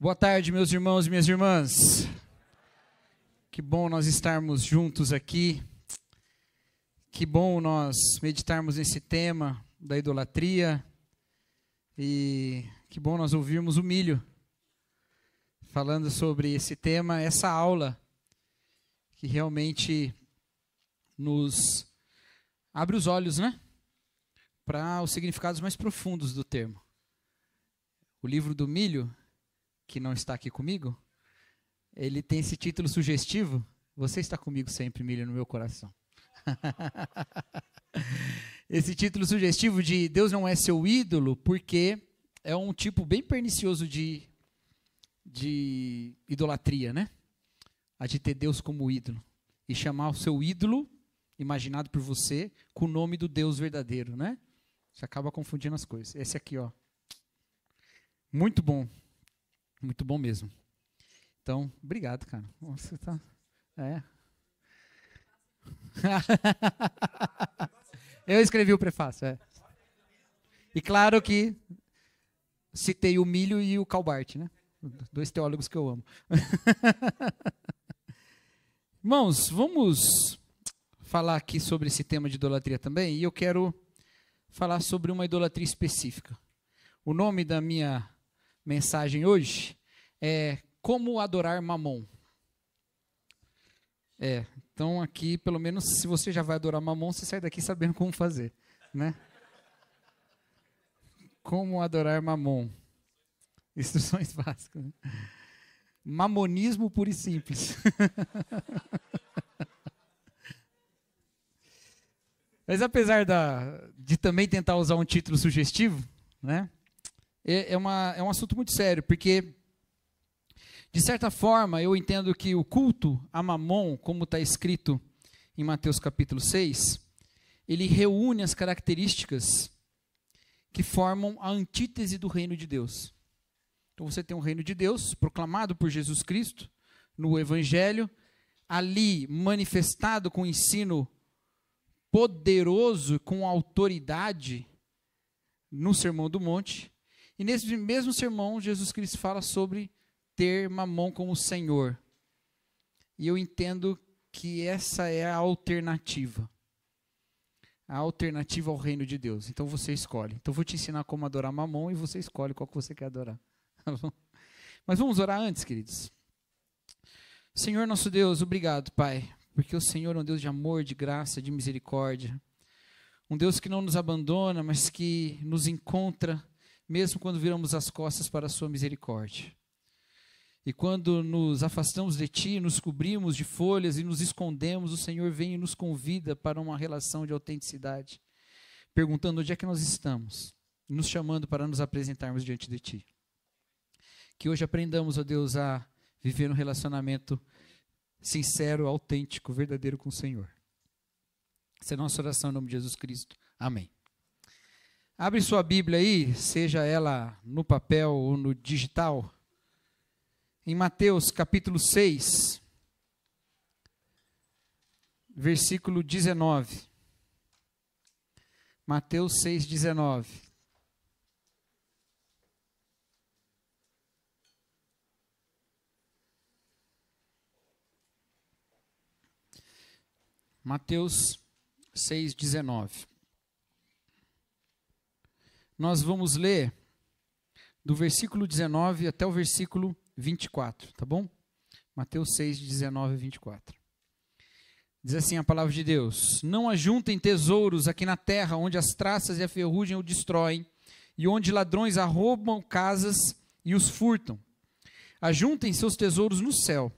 Boa tarde, meus irmãos e minhas irmãs. Que bom nós estarmos juntos aqui. Que bom nós meditarmos nesse tema da idolatria. E que bom nós ouvirmos o milho falando sobre esse tema, essa aula que realmente nos abre os olhos, né? Para os significados mais profundos do termo. O livro do milho que não está aqui comigo, ele tem esse título sugestivo: Você está comigo sempre, milho, no meu coração. esse título sugestivo de Deus não é seu ídolo, porque é um tipo bem pernicioso de, de idolatria, né? A de ter Deus como ídolo. E chamar o seu ídolo, imaginado por você, com o nome do Deus verdadeiro, né? Você acaba confundindo as coisas. Esse aqui, ó. Muito bom. Muito bom mesmo. Então, obrigado, cara. Você tá. É. Eu escrevi o prefácio, é. E claro que citei o Milho e o Calbart, né? Dois teólogos que eu amo. Irmãos, vamos falar aqui sobre esse tema de idolatria também, e eu quero falar sobre uma idolatria específica. O nome da minha mensagem hoje é Como Adorar Mamon. É, então aqui, pelo menos, se você já vai adorar mamon, você sai daqui sabendo como fazer, né? Como adorar mamon. Instruções básicas. Né? Mamonismo puro e simples. Mas apesar da, de também tentar usar um título sugestivo, né? É, é, uma, é um assunto muito sério, porque de certa forma, eu entendo que o culto a Mamon, como está escrito em Mateus capítulo 6, ele reúne as características que formam a antítese do reino de Deus. Então você tem o um reino de Deus proclamado por Jesus Cristo no Evangelho, ali manifestado com ensino poderoso, com autoridade no Sermão do Monte. E nesse mesmo sermão, Jesus Cristo fala sobre ter mamão como Senhor. E eu entendo que essa é a alternativa. A alternativa ao reino de Deus. Então você escolhe. Então eu vou te ensinar como adorar mamão e você escolhe qual que você quer adorar. Tá mas vamos orar antes, queridos. Senhor nosso Deus, obrigado, Pai, porque o Senhor é um Deus de amor, de graça, de misericórdia. Um Deus que não nos abandona, mas que nos encontra mesmo quando viramos as costas para a sua misericórdia. E quando nos afastamos de Ti, nos cobrimos de folhas e nos escondemos, o Senhor vem e nos convida para uma relação de autenticidade, perguntando onde é que nós estamos, e nos chamando para nos apresentarmos diante de Ti. Que hoje aprendamos, ó Deus, a viver um relacionamento sincero, autêntico, verdadeiro com o Senhor. Essa é a nossa oração em nome de Jesus Cristo. Amém. Abre sua Bíblia aí, seja ela no papel ou no digital em Mateus capítulo 6, versículo 19. Mateus 6, 19. Mateus 6,19. Nós vamos ler do versículo 19 até o versículo 24, tá bom? Mateus 6, 19 e 24. Diz assim a palavra de Deus: Não ajuntem tesouros aqui na terra, onde as traças e a ferrugem o destroem, e onde ladrões arrombam casas e os furtam. Ajuntem seus tesouros no céu,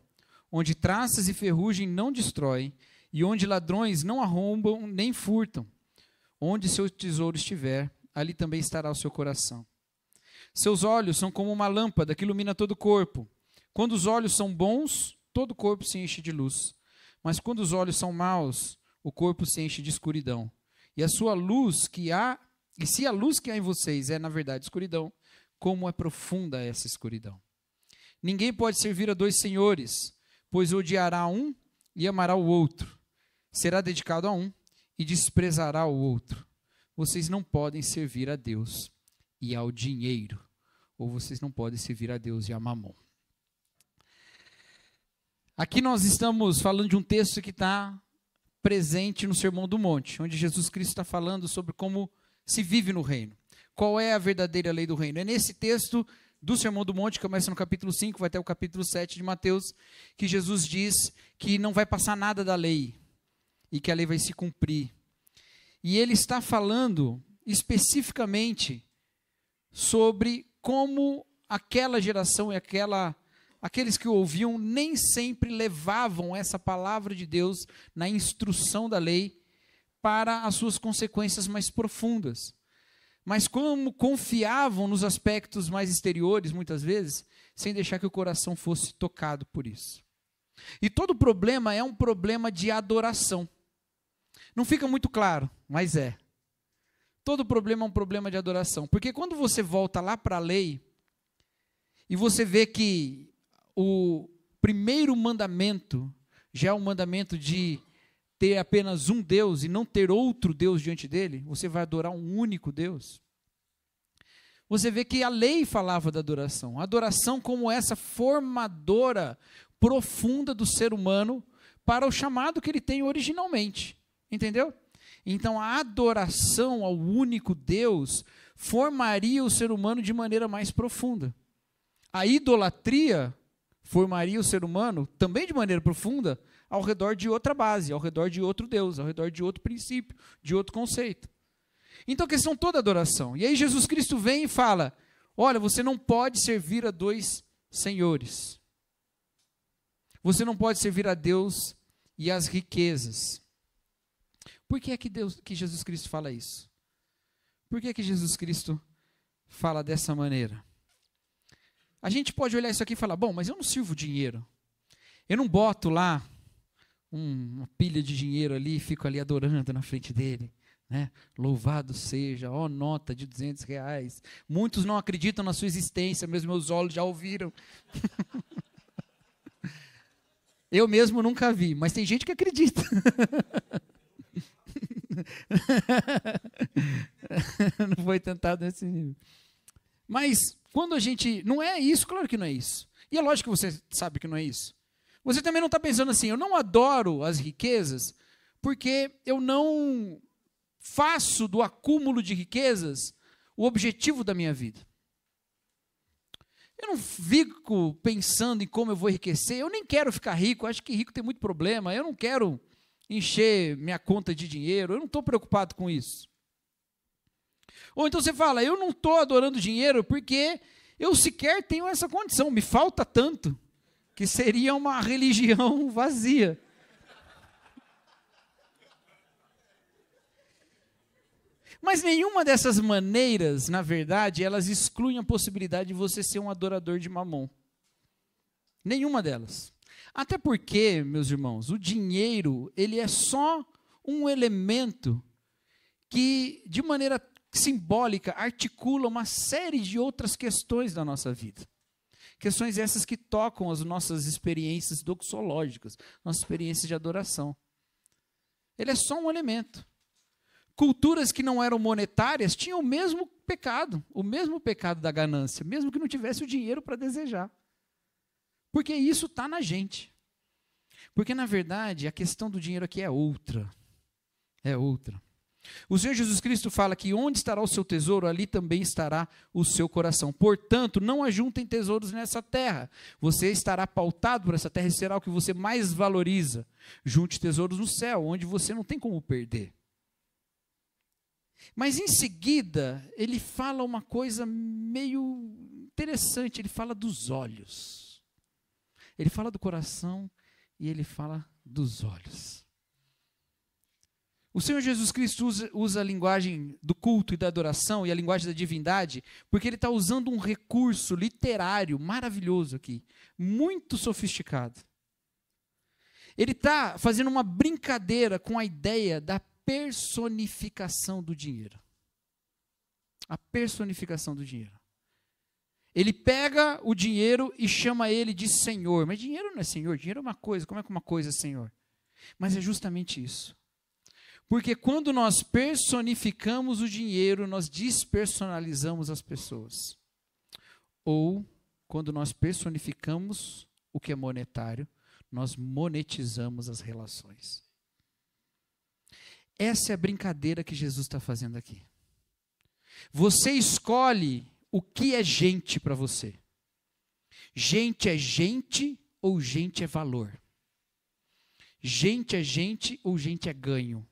onde traças e ferrugem não destroem, e onde ladrões não arrombam nem furtam. Onde seu tesouro estiver, ali também estará o seu coração. Seus olhos são como uma lâmpada que ilumina todo o corpo. Quando os olhos são bons, todo o corpo se enche de luz. Mas quando os olhos são maus, o corpo se enche de escuridão. E a sua luz que há, e se a luz que há em vocês é, na verdade, escuridão, como é profunda essa escuridão. Ninguém pode servir a dois senhores, pois odiará um e amará o outro. Será dedicado a um e desprezará o outro. Vocês não podem servir a Deus e ao dinheiro, ou vocês não podem servir a Deus e a mamon. Aqui nós estamos falando de um texto que está presente no Sermão do Monte, onde Jesus Cristo está falando sobre como se vive no reino. Qual é a verdadeira lei do reino? É nesse texto do Sermão do Monte, que começa no capítulo 5, vai até o capítulo 7 de Mateus, que Jesus diz que não vai passar nada da lei e que a lei vai se cumprir. E ele está falando especificamente sobre como aquela geração e aquela aqueles que ouviam nem sempre levavam essa palavra de Deus na instrução da lei para as suas consequências mais profundas. Mas como confiavam nos aspectos mais exteriores muitas vezes, sem deixar que o coração fosse tocado por isso. E todo problema é um problema de adoração. Não fica muito claro, mas é. Todo problema é um problema de adoração. Porque quando você volta lá para a lei e você vê que o primeiro mandamento já é um mandamento de ter apenas um Deus e não ter outro Deus diante dele, você vai adorar um único Deus. Você vê que a lei falava da adoração, a adoração como essa formadora profunda do ser humano para o chamado que ele tem originalmente. Entendeu? Então a adoração ao único Deus formaria o ser humano de maneira mais profunda. A idolatria formaria o ser humano também de maneira profunda ao redor de outra base, ao redor de outro Deus, ao redor de outro princípio, de outro conceito. Então a questão toda é adoração. E aí Jesus Cristo vem e fala: Olha, você não pode servir a dois senhores. Você não pode servir a Deus e às riquezas. Por que é que, Deus, que Jesus Cristo fala isso? Por que é que Jesus Cristo fala dessa maneira? A gente pode olhar isso aqui e falar: bom, mas eu não sirvo dinheiro. Eu não boto lá uma pilha de dinheiro ali e fico ali adorando na frente dele. Né? Louvado seja, ó nota de 200 reais. Muitos não acreditam na sua existência, mas meus olhos já ouviram. Eu mesmo nunca vi, mas tem gente que acredita. não foi tentado nesse nível. Mas quando a gente. Não é isso, claro que não é isso. E é lógico que você sabe que não é isso. Você também não está pensando assim, eu não adoro as riquezas porque eu não faço do acúmulo de riquezas o objetivo da minha vida. Eu não fico pensando em como eu vou enriquecer, eu nem quero ficar rico, acho que rico tem muito problema, eu não quero encher minha conta de dinheiro, eu não estou preocupado com isso. Ou então você fala, eu não estou adorando dinheiro porque eu sequer tenho essa condição, me falta tanto, que seria uma religião vazia. Mas nenhuma dessas maneiras, na verdade, elas excluem a possibilidade de você ser um adorador de mamon. Nenhuma delas. Até porque, meus irmãos, o dinheiro, ele é só um elemento que, de maneira simbólica, articula uma série de outras questões da nossa vida. Questões essas que tocam as nossas experiências doxológicas, nossas experiências de adoração. Ele é só um elemento. Culturas que não eram monetárias tinham o mesmo pecado, o mesmo pecado da ganância, mesmo que não tivesse o dinheiro para desejar. Porque isso está na gente. Porque, na verdade, a questão do dinheiro aqui é outra. É outra. O Senhor Jesus Cristo fala que onde estará o seu tesouro, ali também estará o seu coração. Portanto, não ajuntem tesouros nessa terra. Você estará pautado por essa terra e será o que você mais valoriza. Junte tesouros no céu, onde você não tem como perder. Mas em seguida, ele fala uma coisa meio interessante: ele fala dos olhos. Ele fala do coração e ele fala dos olhos. O Senhor Jesus Cristo usa, usa, a linguagem do culto e da adoração e a linguagem da divindade, porque ele está usando um recurso literário maravilhoso aqui, muito sofisticado. Ele está fazendo uma brincadeira com a ideia da personificação do dinheiro. A personificação do dinheiro. Ele pega o dinheiro e chama ele de Senhor. Mas dinheiro não é Senhor, dinheiro é uma coisa. Como é que uma coisa é Senhor? Mas é justamente isso. Porque quando nós personificamos o dinheiro, nós despersonalizamos as pessoas. Ou, quando nós personificamos o que é monetário, nós monetizamos as relações. Essa é a brincadeira que Jesus está fazendo aqui. Você escolhe o que é gente para você? Gente é gente ou gente é valor? Gente é gente ou gente é ganho?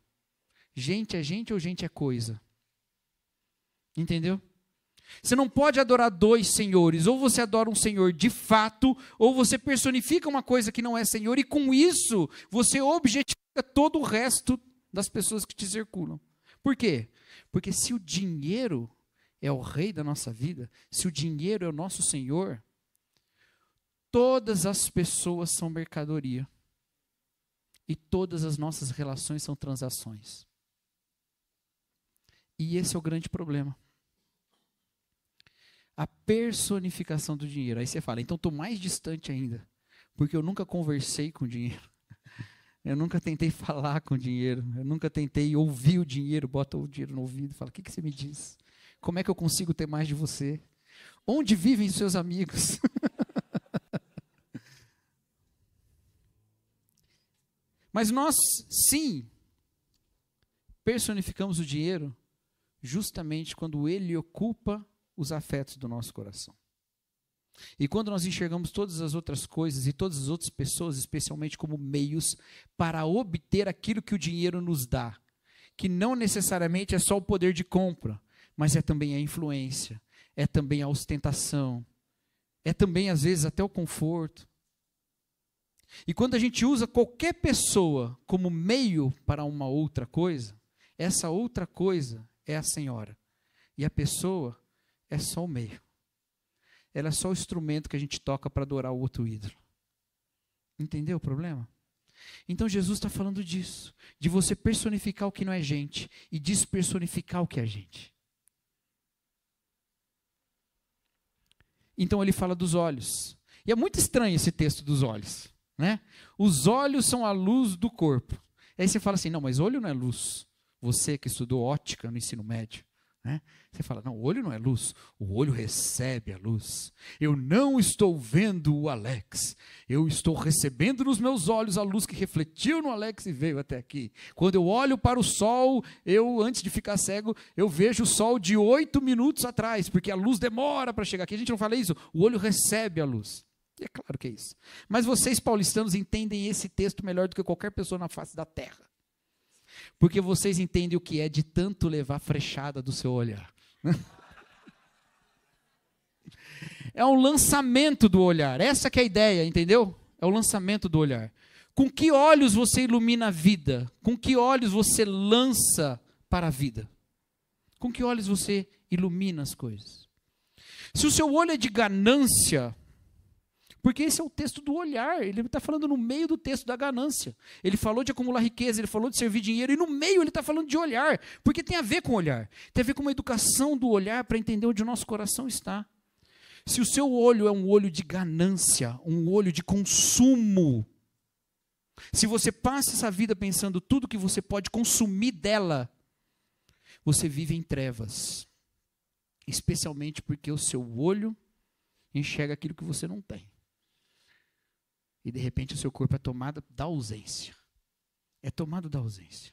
Gente é gente ou gente é coisa? Entendeu? Você não pode adorar dois senhores. Ou você adora um senhor de fato, ou você personifica uma coisa que não é senhor, e com isso você objetifica todo o resto das pessoas que te circulam. Por quê? Porque se o dinheiro é o rei da nossa vida, se o dinheiro é o nosso senhor, todas as pessoas são mercadoria. E todas as nossas relações são transações. E esse é o grande problema. A personificação do dinheiro. Aí você fala, então estou mais distante ainda, porque eu nunca conversei com dinheiro. Eu nunca tentei falar com dinheiro. Eu nunca tentei ouvir o dinheiro. Bota o dinheiro no ouvido e fala: O que, que você me diz? Como é que eu consigo ter mais de você? Onde vivem seus amigos? Mas nós, sim, personificamos o dinheiro justamente quando ele ocupa os afetos do nosso coração. E quando nós enxergamos todas as outras coisas e todas as outras pessoas, especialmente como meios para obter aquilo que o dinheiro nos dá, que não necessariamente é só o poder de compra, mas é também a influência, é também a ostentação, é também, às vezes, até o conforto. E quando a gente usa qualquer pessoa como meio para uma outra coisa, essa outra coisa é a senhora. E a pessoa é só o meio. Ela é só o instrumento que a gente toca para adorar o outro ídolo. Entendeu o problema? Então Jesus está falando disso, de você personificar o que não é gente e despersonificar o que é gente. Então ele fala dos olhos. E é muito estranho esse texto dos olhos. Né? Os olhos são a luz do corpo. Aí você fala assim: não, mas olho não é luz. Você que estudou ótica no ensino médio. Né? Você fala, não, o olho não é luz, o olho recebe a luz. Eu não estou vendo o Alex, eu estou recebendo nos meus olhos a luz que refletiu no Alex e veio até aqui. Quando eu olho para o sol, eu, antes de ficar cego, eu vejo o sol de oito minutos atrás, porque a luz demora para chegar aqui. A gente não fala isso, o olho recebe a luz. E é claro que é isso. Mas vocês paulistanos entendem esse texto melhor do que qualquer pessoa na face da terra porque vocês entendem o que é de tanto levar frechada do seu olhar. é um lançamento do olhar. Essa que é a ideia, entendeu? É o lançamento do olhar. Com que olhos você ilumina a vida? Com que olhos você lança para a vida? Com que olhos você ilumina as coisas? Se o seu olho é de ganância, porque esse é o texto do olhar, ele está falando no meio do texto da ganância. Ele falou de acumular riqueza, ele falou de servir dinheiro, e no meio ele está falando de olhar, porque tem a ver com olhar. Tem a ver com uma educação do olhar para entender onde o nosso coração está. Se o seu olho é um olho de ganância, um olho de consumo, se você passa essa vida pensando tudo que você pode consumir dela, você vive em trevas. Especialmente porque o seu olho enxerga aquilo que você não tem e de repente o seu corpo é tomado da ausência. É tomado da ausência.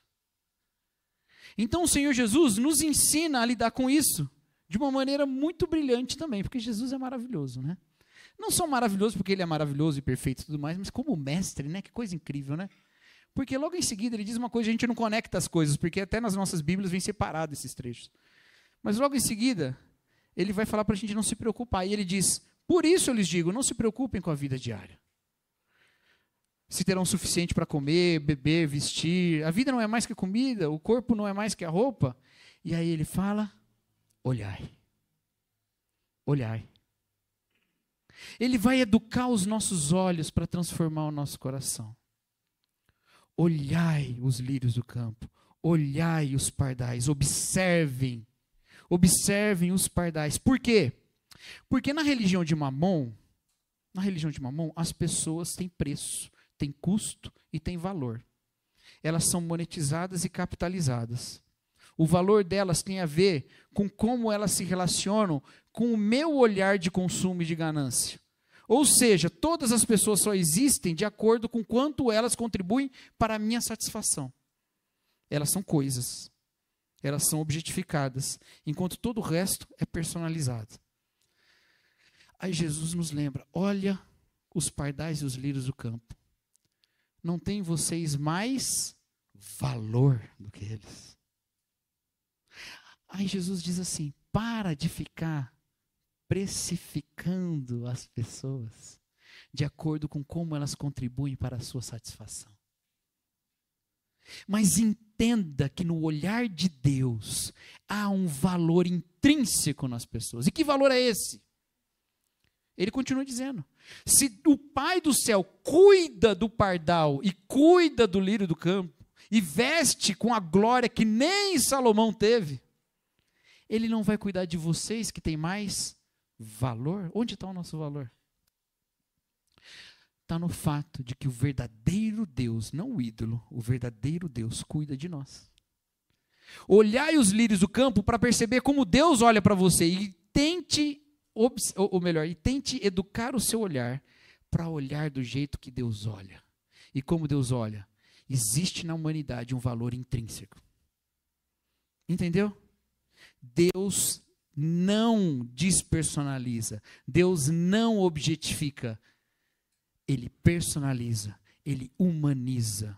Então o Senhor Jesus nos ensina a lidar com isso de uma maneira muito brilhante também, porque Jesus é maravilhoso, né? Não só maravilhoso porque ele é maravilhoso e perfeito e tudo mais, mas como mestre, né? Que coisa incrível, né? Porque logo em seguida ele diz uma coisa, a gente não conecta as coisas, porque até nas nossas Bíblias vem separado esses trechos. Mas logo em seguida, ele vai falar para a gente não se preocupar. E ele diz: Por isso eu lhes digo, não se preocupem com a vida diária se terão o suficiente para comer, beber, vestir. A vida não é mais que a comida, o corpo não é mais que a roupa. E aí ele fala: olhai, olhai. Ele vai educar os nossos olhos para transformar o nosso coração. Olhai os lírios do campo, olhai os pardais, observem, observem os pardais. Por quê? Porque na religião de Mamon, na religião de Mamon, as pessoas têm preço tem custo e tem valor. Elas são monetizadas e capitalizadas. O valor delas tem a ver com como elas se relacionam com o meu olhar de consumo e de ganância. Ou seja, todas as pessoas só existem de acordo com quanto elas contribuem para a minha satisfação. Elas são coisas. Elas são objetificadas, enquanto todo o resto é personalizado. Aí Jesus nos lembra: olha os pardais e os lírios do campo não tem vocês mais valor do que eles. Aí Jesus diz assim: para de ficar precificando as pessoas de acordo com como elas contribuem para a sua satisfação. Mas entenda que no olhar de Deus há um valor intrínseco nas pessoas. E que valor é esse? Ele continua dizendo: se o Pai do céu cuida do pardal e cuida do lírio do campo, e veste com a glória que nem Salomão teve, ele não vai cuidar de vocês que têm mais valor? Onde está o nosso valor? Está no fato de que o verdadeiro Deus, não o ídolo, o verdadeiro Deus cuida de nós. Olhai os lírios do campo para perceber como Deus olha para você e tente ou melhor, e tente educar o seu olhar para olhar do jeito que Deus olha. E como Deus olha, existe na humanidade um valor intrínseco. Entendeu? Deus não despersonaliza, Deus não objetifica, ele personaliza, ele humaniza.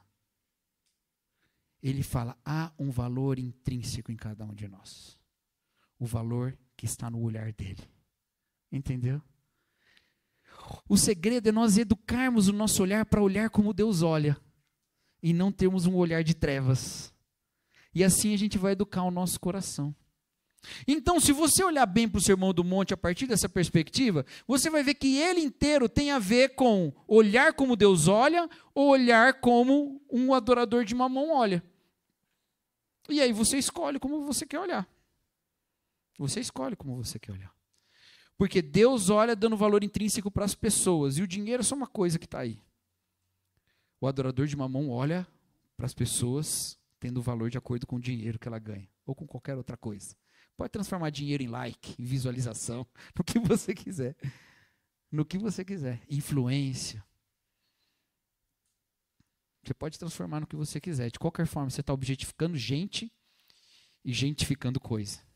Ele fala: há um valor intrínseco em cada um de nós, o valor que está no olhar dele. Entendeu? O segredo é nós educarmos o nosso olhar para olhar como Deus olha e não termos um olhar de trevas. E assim a gente vai educar o nosso coração. Então, se você olhar bem para o Sermão do Monte a partir dessa perspectiva, você vai ver que ele inteiro tem a ver com olhar como Deus olha ou olhar como um adorador de mamão olha. E aí você escolhe como você quer olhar. Você escolhe como você quer olhar. Porque Deus olha dando valor intrínseco para as pessoas, e o dinheiro é só uma coisa que está aí. O adorador de mamão olha para as pessoas tendo valor de acordo com o dinheiro que ela ganha, ou com qualquer outra coisa. Pode transformar dinheiro em like, em visualização, no que você quiser. No que você quiser. Influência. Você pode transformar no que você quiser. De qualquer forma, você está objetificando gente e gentificando coisa.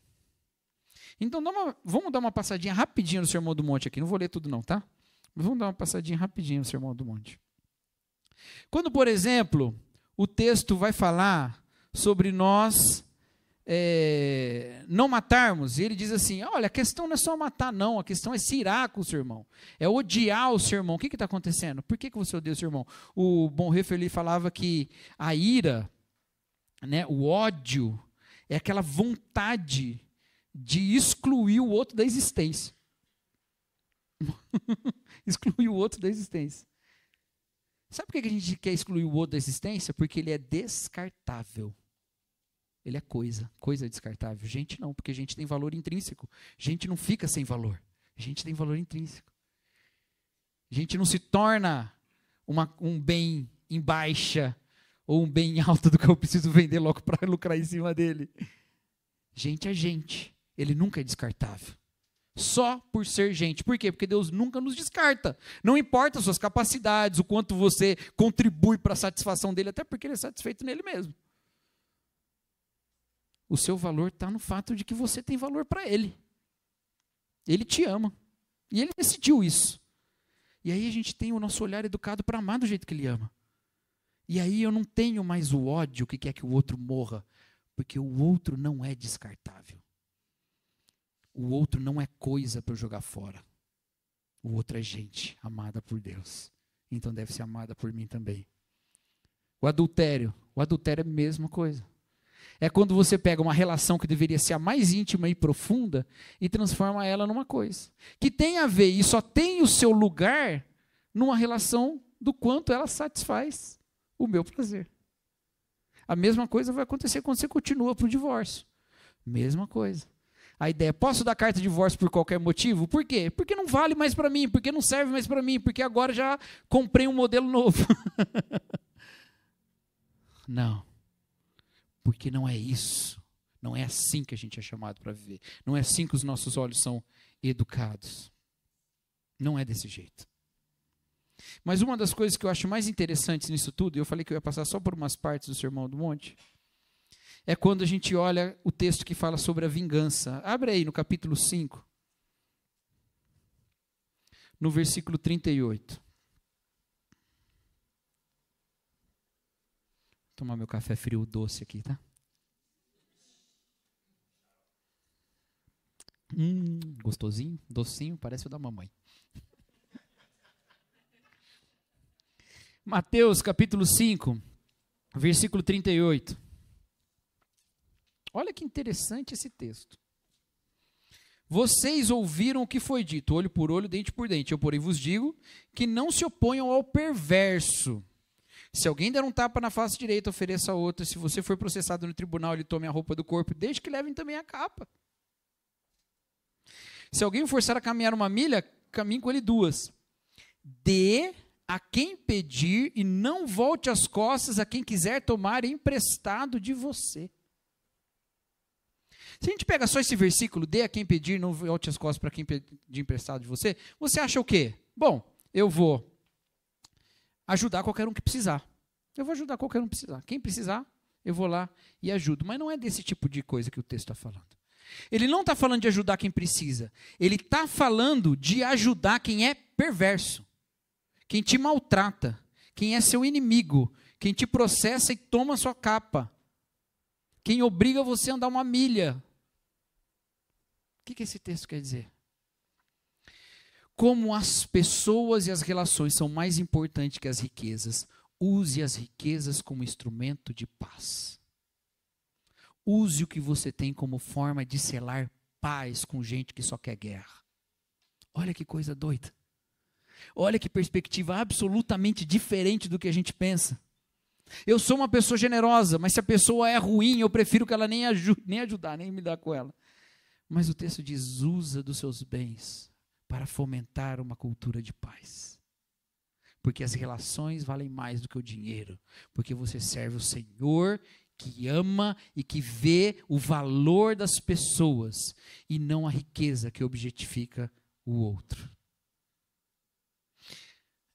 Então, uma, vamos dar uma passadinha rapidinho no Sermão do Monte aqui. Não vou ler tudo, não, tá? Mas vamos dar uma passadinha rapidinho no Sermão do Monte. Quando, por exemplo, o texto vai falar sobre nós é, não matarmos, ele diz assim: olha, a questão não é só matar, não, a questão é se irar com o seu irmão, é odiar o seu irmão. O que está acontecendo? Por que, que você odeia o seu irmão? O Bonhoeffer ele falava que a ira, né, o ódio, é aquela vontade de excluir o outro da existência. excluir o outro da existência. Sabe por que a gente quer excluir o outro da existência? Porque ele é descartável. Ele é coisa, coisa é descartável. Gente não, porque a gente tem valor intrínseco. Gente não fica sem valor. Gente tem valor intrínseco. Gente não se torna uma, um bem em baixa ou um bem em alto do que eu preciso vender logo para lucrar em cima dele. Gente é gente ele nunca é descartável. Só por ser gente. Por quê? Porque Deus nunca nos descarta. Não importa as suas capacidades, o quanto você contribui para a satisfação dele, até porque ele é satisfeito nele mesmo. O seu valor está no fato de que você tem valor para ele. Ele te ama. E ele decidiu isso. E aí a gente tem o nosso olhar educado para amar do jeito que ele ama. E aí eu não tenho mais o ódio que quer que o outro morra, porque o outro não é descartável. O outro não é coisa para eu jogar fora. O outro é gente amada por Deus. Então deve ser amada por mim também. O adultério. O adultério é a mesma coisa. É quando você pega uma relação que deveria ser a mais íntima e profunda e transforma ela numa coisa. Que tem a ver e só tem o seu lugar numa relação do quanto ela satisfaz o meu prazer. A mesma coisa vai acontecer quando você continua para o divórcio. Mesma coisa a ideia. Posso dar carta de divórcio por qualquer motivo? Por quê? Porque não vale mais para mim, porque não serve mais para mim, porque agora já comprei um modelo novo. não. Porque não é isso. Não é assim que a gente é chamado para viver. Não é assim que os nossos olhos são educados. Não é desse jeito. Mas uma das coisas que eu acho mais interessantes nisso tudo, e eu falei que eu ia passar só por umas partes do Sermão do Monte, é quando a gente olha o texto que fala sobre a vingança. Abre aí no capítulo 5, no versículo 38. Vou tomar meu café frio doce aqui, tá? Hum, gostosinho, docinho, parece o da mamãe. Mateus capítulo 5, versículo 38. Olha que interessante esse texto. Vocês ouviram o que foi dito, olho por olho, dente por dente. Eu, porém, vos digo que não se oponham ao perverso. Se alguém der um tapa na face direita, ofereça a outra. Se você for processado no tribunal, ele tome a roupa do corpo, desde que levem também a capa. Se alguém forçar a caminhar uma milha, caminhe com ele duas. Dê a quem pedir e não volte as costas a quem quiser tomar emprestado de você. Se a gente pega só esse versículo, dê a quem pedir, não volte as costas para quem pedir emprestado de você, você acha o quê? Bom, eu vou ajudar qualquer um que precisar. Eu vou ajudar qualquer um que precisar. Quem precisar, eu vou lá e ajudo. Mas não é desse tipo de coisa que o texto está falando. Ele não está falando de ajudar quem precisa. Ele está falando de ajudar quem é perverso, quem te maltrata, quem é seu inimigo, quem te processa e toma sua capa, quem obriga você a andar uma milha o que, que esse texto quer dizer? Como as pessoas e as relações são mais importantes que as riquezas, use as riquezas como instrumento de paz. Use o que você tem como forma de selar paz com gente que só quer guerra. Olha que coisa doida. Olha que perspectiva absolutamente diferente do que a gente pensa. Eu sou uma pessoa generosa, mas se a pessoa é ruim, eu prefiro que ela nem ajude, nem ajudar, nem me dar com ela. Mas o texto diz: usa dos seus bens para fomentar uma cultura de paz. Porque as relações valem mais do que o dinheiro. Porque você serve o Senhor que ama e que vê o valor das pessoas e não a riqueza que objetifica o outro.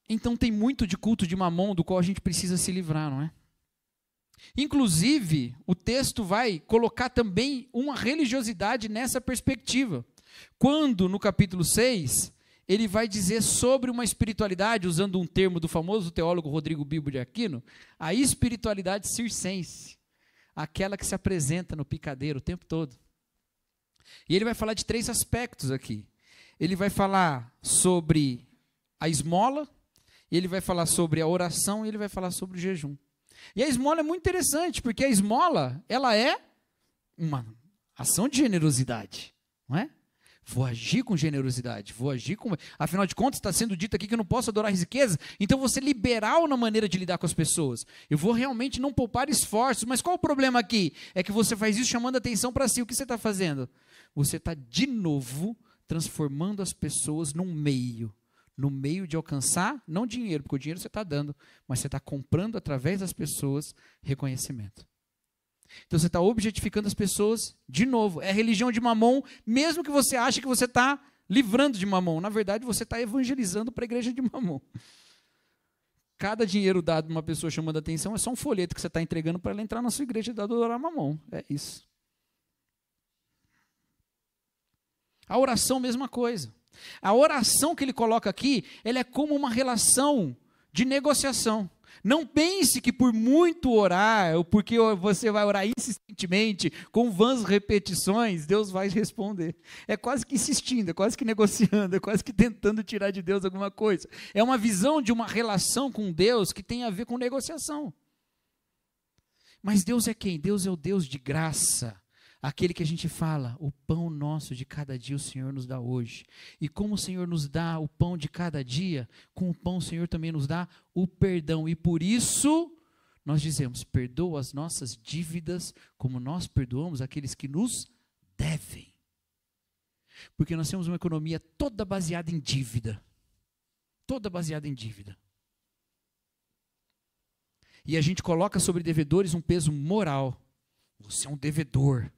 Então tem muito de culto de mamon do qual a gente precisa se livrar, não é? Inclusive, o texto vai colocar também uma religiosidade nessa perspectiva. Quando, no capítulo 6, ele vai dizer sobre uma espiritualidade, usando um termo do famoso teólogo Rodrigo Bibo de Aquino, a espiritualidade circense, aquela que se apresenta no picadeiro o tempo todo. E ele vai falar de três aspectos aqui. Ele vai falar sobre a esmola, ele vai falar sobre a oração e ele vai falar sobre o jejum. E a esmola é muito interessante, porque a esmola, ela é uma ação de generosidade, não é? Vou agir com generosidade, vou agir com. Afinal de contas, está sendo dito aqui que eu não posso adorar riqueza, então vou ser liberal na maneira de lidar com as pessoas. Eu vou realmente não poupar esforços. Mas qual o problema aqui? É que você faz isso chamando atenção para si. O que você está fazendo? Você está de novo transformando as pessoas num meio no meio de alcançar, não dinheiro, porque o dinheiro você está dando, mas você está comprando através das pessoas reconhecimento. Então você está objetificando as pessoas de novo. É a religião de mamon, mesmo que você ache que você está livrando de mamon. Na verdade, você está evangelizando para a igreja de mamon. Cada dinheiro dado para uma pessoa chamando a atenção é só um folheto que você está entregando para ela entrar na sua igreja e adorar mamon. É isso. A oração, mesma coisa. A oração que ele coloca aqui, ela é como uma relação de negociação. Não pense que por muito orar, ou porque você vai orar insistentemente, com vãs repetições, Deus vai responder. É quase que insistindo, é quase que negociando, é quase que tentando tirar de Deus alguma coisa. É uma visão de uma relação com Deus que tem a ver com negociação. Mas Deus é quem? Deus é o Deus de graça aquele que a gente fala, o pão nosso de cada dia o Senhor nos dá hoje. E como o Senhor nos dá o pão de cada dia, com o pão o Senhor também nos dá o perdão. E por isso nós dizemos: perdoa as nossas dívidas, como nós perdoamos aqueles que nos devem. Porque nós temos uma economia toda baseada em dívida. Toda baseada em dívida. E a gente coloca sobre devedores um peso moral. Você é um devedor.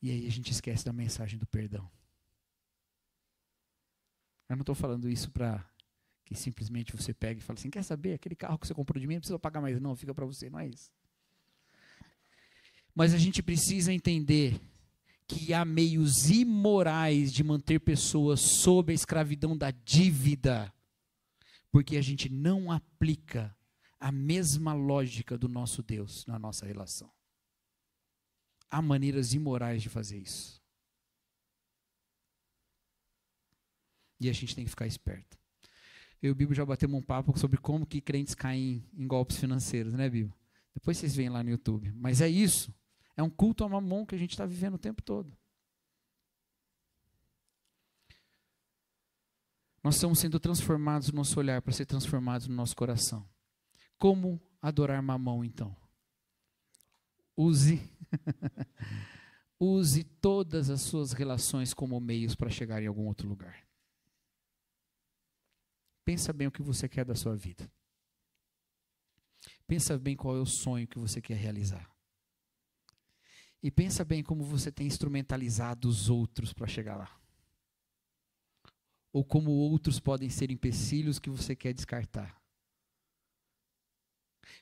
E aí a gente esquece da mensagem do perdão. Eu não estou falando isso para que simplesmente você pegue e fale assim: quer saber? Aquele carro que você comprou de mim não precisa pagar mais, não, fica para você, não é isso. Mas a gente precisa entender que há meios imorais de manter pessoas sob a escravidão da dívida, porque a gente não aplica a mesma lógica do nosso Deus na nossa relação há maneiras imorais de fazer isso. E a gente tem que ficar esperto. Eu e o Bibo já batemos um papo sobre como que crentes caem em golpes financeiros, né, Bibo? Depois vocês veem lá no YouTube. Mas é isso. É um culto a mamon que a gente está vivendo o tempo todo. Nós estamos sendo transformados no nosso olhar para ser transformados no nosso coração. Como adorar mamão, então? Use Use todas as suas relações como meios para chegar em algum outro lugar. Pensa bem o que você quer da sua vida. Pensa bem qual é o sonho que você quer realizar. E pensa bem como você tem instrumentalizado os outros para chegar lá. Ou como outros podem ser empecilhos que você quer descartar.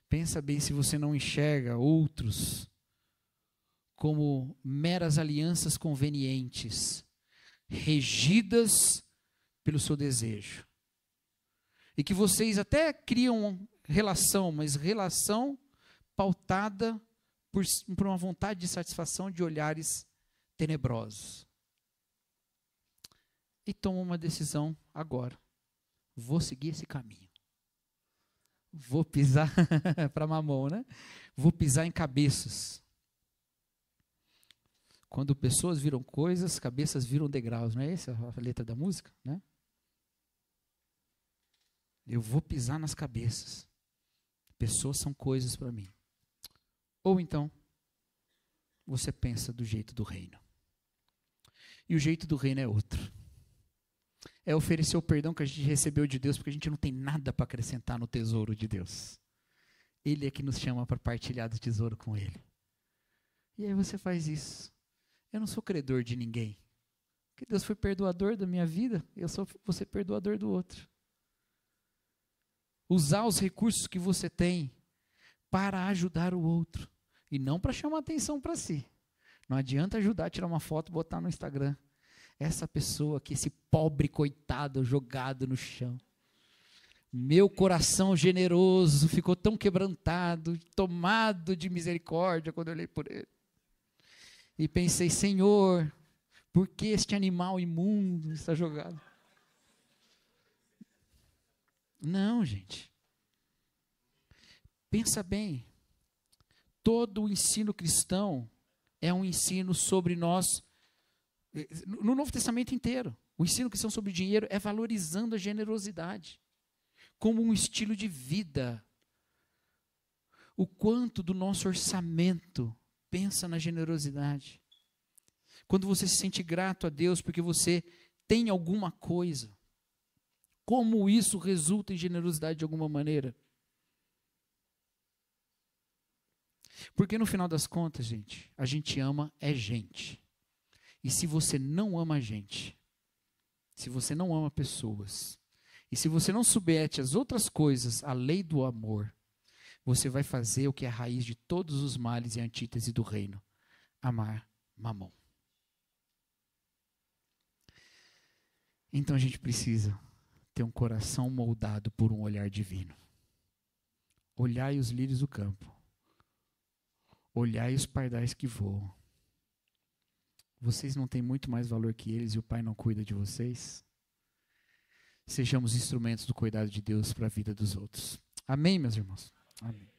Pensa bem se você não enxerga outros como meras alianças convenientes, regidas pelo seu desejo. E que vocês até criam relação, mas relação pautada por, por uma vontade de satisfação de olhares tenebrosos. E tomam uma decisão agora. Vou seguir esse caminho. Vou pisar para mamão, né? Vou pisar em cabeças quando pessoas viram coisas, cabeças viram degraus. Não é essa a letra da música? Né? Eu vou pisar nas cabeças. Pessoas são coisas para mim. Ou então, você pensa do jeito do reino. E o jeito do reino é outro. É oferecer o perdão que a gente recebeu de Deus, porque a gente não tem nada para acrescentar no tesouro de Deus. Ele é que nos chama para partilhar do tesouro com Ele. E aí você faz isso. Eu não sou credor de ninguém. Que Deus foi perdoador da minha vida, eu sou. vou ser perdoador do outro. Usar os recursos que você tem para ajudar o outro e não para chamar atenção para si. Não adianta ajudar a tirar uma foto e botar no Instagram. Essa pessoa aqui, esse pobre coitado jogado no chão. Meu coração generoso ficou tão quebrantado, tomado de misericórdia quando eu olhei por ele. E pensei, Senhor, por que este animal imundo está jogado? Não, gente. Pensa bem. Todo o ensino cristão é um ensino sobre nós, eh, no Novo Testamento inteiro. O ensino cristão sobre dinheiro é valorizando a generosidade como um estilo de vida. O quanto do nosso orçamento pensa na generosidade. Quando você se sente grato a Deus porque você tem alguma coisa. Como isso resulta em generosidade de alguma maneira? Porque no final das contas, gente, a gente ama é gente. E se você não ama a gente, se você não ama pessoas, e se você não submete as outras coisas à lei do amor, você vai fazer o que é a raiz de todos os males e antítese do reino: amar mamon. Então a gente precisa ter um coração moldado por um olhar divino. Olhai os lírios do campo, olhai os pardais que voam. Vocês não têm muito mais valor que eles e o Pai não cuida de vocês? Sejamos instrumentos do cuidado de Deus para a vida dos outros. Amém, meus irmãos? Amém.